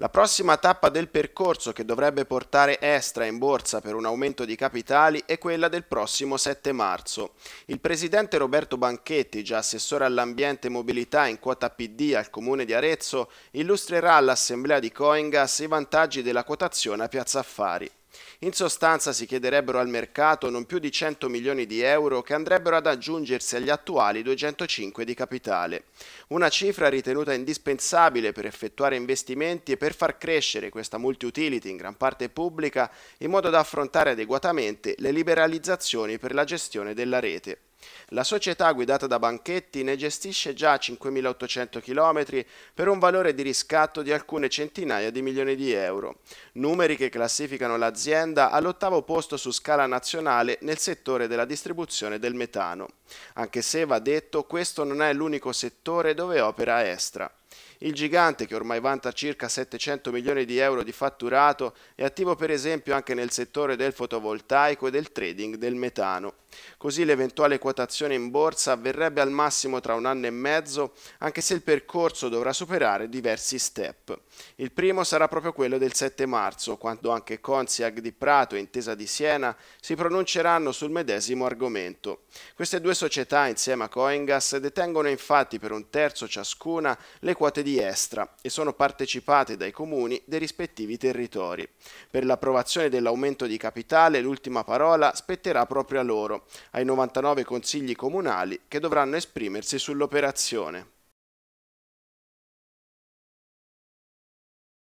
La prossima tappa del percorso che dovrebbe portare Estra in borsa per un aumento di capitali è quella del prossimo 7 marzo. Il presidente Roberto Banchetti, già assessore all'ambiente e mobilità in quota PD al comune di Arezzo, illustrerà all'assemblea di Coingas i vantaggi della quotazione a Piazza Affari. In sostanza si chiederebbero al mercato non più di 100 milioni di euro che andrebbero ad aggiungersi agli attuali 205 di capitale. Una cifra ritenuta indispensabile per effettuare investimenti e per far crescere questa multi-utility in gran parte pubblica in modo da affrontare adeguatamente le liberalizzazioni per la gestione della rete. La società guidata da Banchetti ne gestisce già 5.800 km per un valore di riscatto di alcune centinaia di milioni di euro, numeri che classificano l'azienda all'ottavo posto su scala nazionale nel settore della distribuzione del metano, anche se va detto questo non è l'unico settore dove opera Estra. Il gigante, che ormai vanta circa 700 milioni di euro di fatturato, è attivo per esempio anche nel settore del fotovoltaico e del trading del metano. Così l'eventuale quotazione in borsa avverrebbe al massimo tra un anno e mezzo, anche se il percorso dovrà superare diversi step. Il primo sarà proprio quello del 7 marzo, quando anche Consiag di Prato e Intesa di Siena si pronunceranno sul medesimo argomento. Queste due società, insieme a Coingas, detengono infatti per un terzo ciascuna le quote di Estra e sono partecipate dai comuni dei rispettivi territori. Per l'approvazione dell'aumento di capitale l'ultima parola spetterà proprio a loro, ai 99 consigli comunali che dovranno esprimersi sull'operazione.